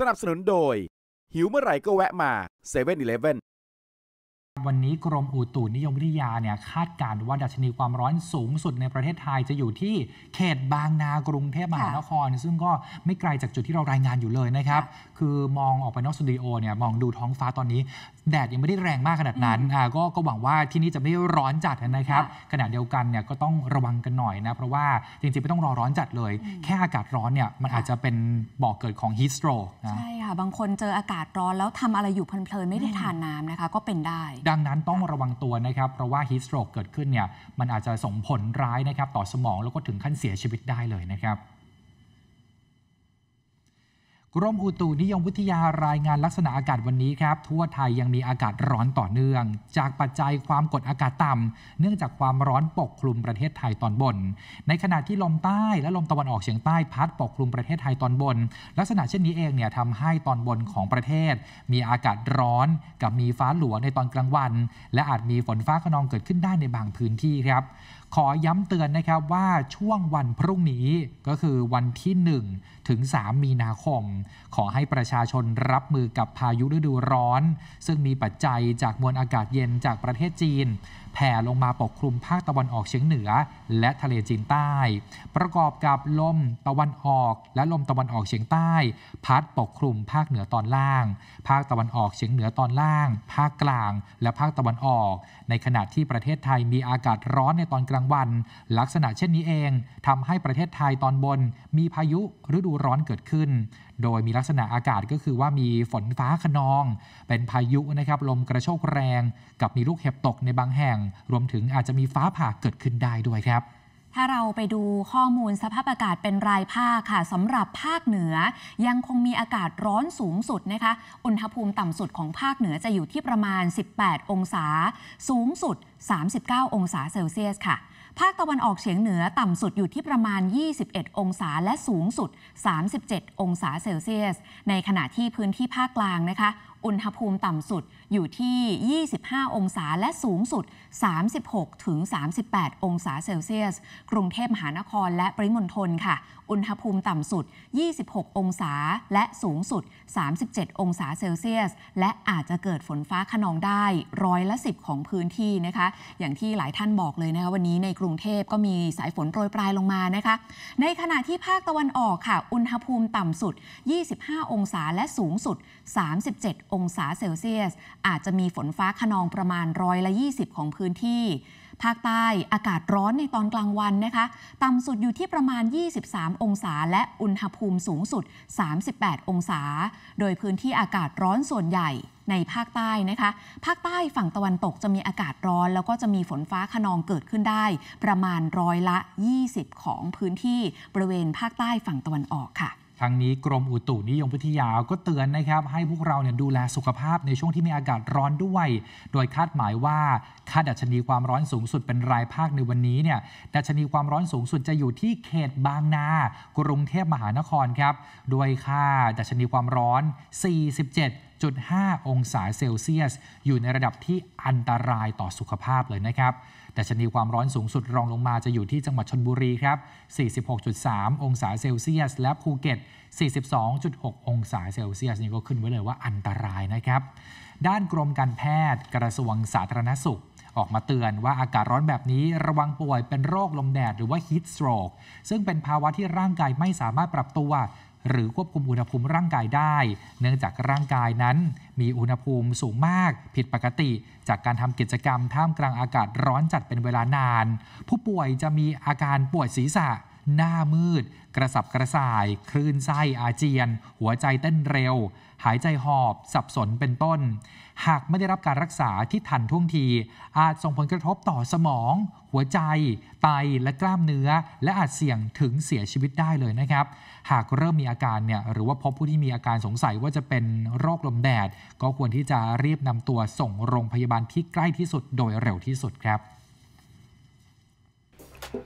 สนับสนุนโดย หิวเมื่อไหร่ก็แวะมา7 e เ e ่ e อีเเลฟว่นวันนี้กรมอุตุนิยมวิทยาเนี่ยคาดการณ์ว่าดัชนีความร้อนสูงสุดในประเทศไทยจะอยู่ที่เขตบางนากรุงเทพมหานครซึ่งก็ไม่ไกลจากจุดที่เรารายงานอยู่เลยนะครับ คือมองออกไปนอกสตูดิโอเนี่ยมองดูท้องฟ้าตอนนี้แดดยังไม่ได้แรงมากขนาดนั้นกาก็หวังว่าที่นี่จะไม่ร้อนจัดนะครับ ขณะเดียวกันเนี่ย ก็ต้องระวังกันหน่อยนะเพราะว่าจริงๆไม่ต้องรอร้อนจัดเลย แค่อากาศร้อนเนี่ยมันอาจจะเป็นบ่อกเกิดของฮีสโตรนะบางคนเจออากาศร้อนแล้วทำอะไรอยู่เพลินๆไม่ได้ทานน้ำนะคะก็เป็นได้ ดังนั้นต้องระวังตัวนะครับ เพราะว่าฮิสโตรกเกิดขึ้นเนี่ยมันอาจจะส่งผลร้ายนะครับ ต่อสมองแล้วก็ถึงขั้นเสียชีวิตได้เลยนะครับกรมอุตุนิยมวิทยารายงานลักษณะอากาศวันนี้ครับทั่วไทยยังมีอากาศร้อนต่อเนื่อง จากปัจจัยความกดอากาศต่ำเนื่องจากความร้อนปกคลุมประเทศไทยตอนบน ในขณะที่ลมใต้ และลมตะวันออกเฉียงใต้พัดปกคลุมประเทศไทยตอนบน ลักษณะเช่นนี้เองเนี่ยทำให้ตอนบนของประเทศ มีอากาศร้อนกับมีฟ้าหลวงในตอนกลางวัน และอาจมีฝนฟ้าขนองเกิดขึ้นได้ในบางพื้นที่ครับ ขอย้ำเตือนนะครับว่าช่วงวันพรุ่งนี้ก็คือวันที่1ถึง3มีนาคมขอให้ประชาชนรับมือกับพายุฤดูร้อน ซึ่งมีปัจจัยจากมวลอากาศเย็นจากประเทศจีน แผ่ลงมาปกคลุมภาคตะวันออกเฉียงเหนือ และทะเลจีนใต้ ประกอบกับลมตะวันออก และลมตะวันออกเฉียงใต้พัดปกคลุมภาคเหนือตอนล่าง ภาคตะวันออกเฉียงเหนือตอนล่าง ภาคกลาง และภาคตะวันออก ในขณะที่ประเทศไทยมีอากาศร้อนในตอนกลางวัน ลักษณะเช่นนี้เอง ทำให้ประเทศไทยตอนบนมีพายุฤดูร้อนเกิดขึ้นโดยยมีลักษณะอากาศก็คือว่ามีฝนฟ้าขนอง เป็นพายุนะครับลมกระโชกแรง กับมีลูกเห็บตกในบางแห่ง รวมถึงอาจจะมีฟ้าผ่าเกิดขึ้นได้ด้วยครับ ถ้าเราไปดูข้อมูลสภาพอากาศเป็นรายภาคค่ะสำหรับภาคเหนือ ยังคงมีอากาศร้อนสูงสุดนะคะ อุณหภูมิต่ำสุดของภาคเหนือจะอยู่ที่ประมาณ 18 องศา สูงสุด 39 องศาเซลเซียสค่ะภาคตะวันออกเฉียงเหนือต่ำสุดอยู่ที่ประมาณ 21 องศา และสูงสุด 37 องศาเซลเซียส ในขณะที่พื้นที่ภาคกลางนะคะอุณหภูมิต่ำสุดอยู่ที่ 25 องศา และสูงสุด 36 ถึง 38 องศาเซลเซียส กรุงเทพมหานครและปริมณฑลค่ะ อุณหภูมิต่ำสุด 26 องศาและสูงสุด 37 องศาเซลเซียส และอาจจะเกิดฝนฟ้าขนองได้ร้อยละ 10 ของพื้นที่นะคะ อย่างที่หลายท่านบอกเลยนะคะวันนี้ในกรุงเทพก็มีสายฝนโปรยปลายลงมานะคะ ในขณะที่ภาคตะวันออกค่ะ อุณหภูมิต่ำสุด 25 องศาและสูงสุด 37องศาเซลเซียส อาจจะมีฝนฟ้าขนองประมาณร้อยละ 20 ของพื้นที่ ภาคใต้อากาศร้อนในตอนกลางวันนะคะต่ำสุดอยู่ที่ประมาณ 23 องศาและอุณหภูมิสูงสุด 38 องศา โดยพื้นที่อากาศร้อนส่วนใหญ่ในภาคใต้นะคะ ภาคใต้ฝั่งตะวันตกจะมีอากาศร้อนแล้วก็จะมีฝนฟ้าขนองเกิดขึ้นได้ ประมาณร้อยละ20 ของพื้นที่บริเวณภาคใต้ฝั่งตะวันออกค่ะทั้งนี้กรมอุตุนิยมวิทยาก็เตือนนะครับ ให้พวกเราเนี่ยดูแลสุขภาพในช่วงที่มีอากาศร้อนด้วย โดยคาดหมายว่าค่าดัชนีความร้อนสูงสุดเป็นรายภาคในวันนี้เนี่ยดัชนีความร้อนสูงสุดจะอยู่ที่เขตบางนา กรุงเทพมหานครครับโดยค่าดัชนีความร้อน 47 11.5องศาเซลเซียส อยู่ในระดับที่อันตรายต่อสุขภาพเลยนะครับ แต่ชนีความร้อนสูงสุดรองลงมาจะอยู่ที่จังหวัดชนบุรีครับ46.3 องศาเซลเซียส และภูเก็ต 42.6 องศาเซลเซียส นี่ก็ขึ้นไว้เลยว่าอันตรายนะครับ ด้านกรมการแพทย์กระทรวงสาธารณสุข ออกมาเตือนว่าอากาศร้อนแบบนี้ระวังป่วยเป็นโรคลมแดดหรือว่าฮ t s สโตรกซึ่งเป็นภาวะที่ร่างกายไม่สามารถปรับตัวหรือควบคุมอุณหภูมิร่างกายได้ เนื่องจากร่างกายนั้น มีอุณหภูมิสูงมาก ผิดปกติ จากการทำกิจกรรม ท่ามกลางอากาศร้อนจัดเป็นเวลานาน ผู้ป่วยจะมีอาการปวดศีรษะหน้ามืด กระสับกระส่ายคลื่นไส้ อาเจียน หัวใจเต้นเร็ว หายใจหอบ สับสนเป็นต้น หากไม่ได้รับการรักษาที่ทันท่วงที อาจส่งผลกระทบต่อสมอง หัวใจ ไตและกล้ามเนื้อ และอาจเสี่ยงถึงเสียชีวิตได้เลยนะครับ หากเริ่มมีอาการเนี่ยหรือว่าพบผู้ที่มีอาการสงสัยว่าจะเป็นโรคลมแดดก็ควรที่จะรีบนำตัวส่งโรงพยาบาลที่ใกล้ที่สุดโดยเร็วที่สุดครับ